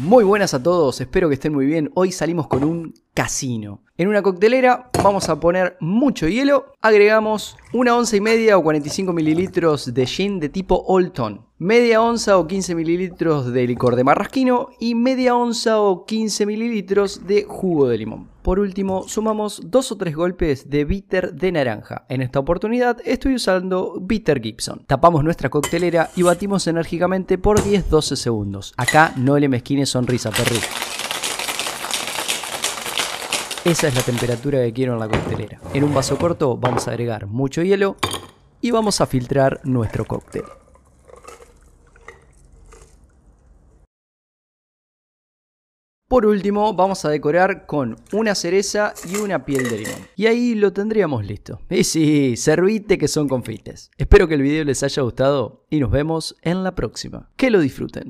Muy buenas a todos, espero que estén muy bien. Hoy salimos con un casino. En una coctelera vamos a poner mucho hielo, agregamos una once y media o 45 mililitros de gin de tipo Old media onza o 15 mililitros de licor de marrasquino y media onza o 15 mililitros de jugo de limón. Por último, sumamos dos o tres golpes de bitter de naranja. En esta oportunidad estoy usando bitter Gibson. Tapamos nuestra coctelera y batimos enérgicamente por 10-12 segundos. Acá no le mezquines sonrisa, perrito. Esa es la temperatura que quiero en la coctelera. En un vaso corto vamos a agregar mucho hielo y vamos a filtrar nuestro cóctel. Por último, vamos a decorar con una cereza y una piel de limón. Y ahí lo tendríamos listo. Y sí, servite que son confites. Espero que el video les haya gustado y nos vemos en la próxima. Que lo disfruten.